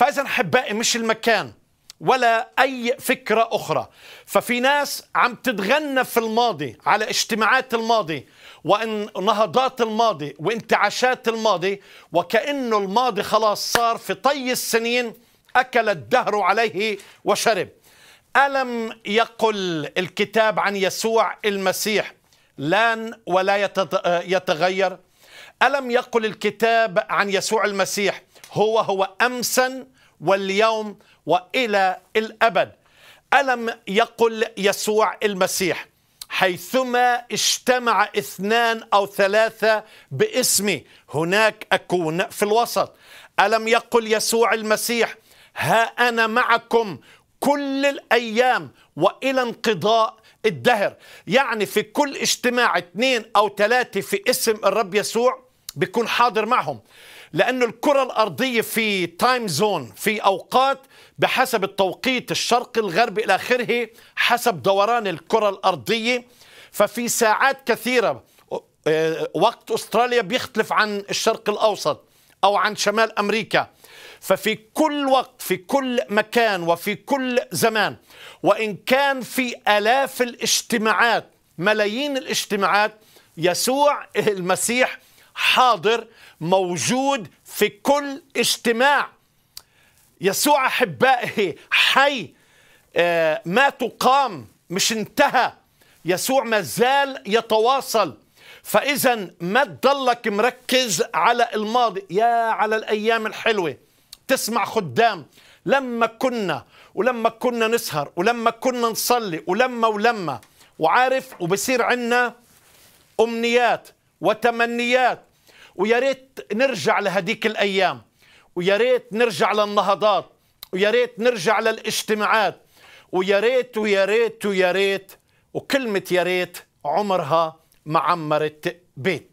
فاذا احبائي مش المكان ولا اي فكره اخرى ففي ناس عم تتغنى في الماضي على اجتماعات الماضي وان نهضات الماضي وانتعاشات الماضي وكانه الماضي خلاص صار في طي السنين اكل الدهر عليه وشرب الم يقل الكتاب عن يسوع المسيح لان ولا يتغير الم يقل الكتاب عن يسوع المسيح هو هو أمسا واليوم وإلى الأبد ألم يقل يسوع المسيح حيثما اجتمع اثنان أو ثلاثة باسمي هناك أكون في الوسط ألم يقل يسوع المسيح ها أنا معكم كل الأيام وإلى انقضاء الدهر يعني في كل اجتماع اثنين أو ثلاثة في اسم الرب يسوع بيكون حاضر معهم لأنه الكرة الأرضية في تايم زون في أوقات بحسب التوقيت الشرقي الغربي إلى آخره حسب دوران الكرة الأرضية ففي ساعات كثيرة آه، وقت أستراليا بيختلف عن الشرق الأوسط أو عن شمال أمريكا ففي كل وقت في كل مكان وفي كل زمان وإن كان في آلاف الاجتماعات ملايين الاجتماعات يسوع المسيح حاضر موجود في كل اجتماع يسوع احبائه حي آه، ما تقام مش انتهى يسوع ما زال يتواصل فاذا ما تضلك مركز على الماضي يا على الايام الحلوه تسمع خدام لما كنا ولما كنا نسهر ولما كنا نصلي ولما ولما وعارف وبصير عندنا امنيات وتمنيات ويا ريت نرجع لهديك الايام ويا ريت نرجع للنهضات ويا ريت نرجع للاجتماعات ويا ريت ويا ريت ويا ريت وكلمه يا ريت عمرها ما عمرت بيت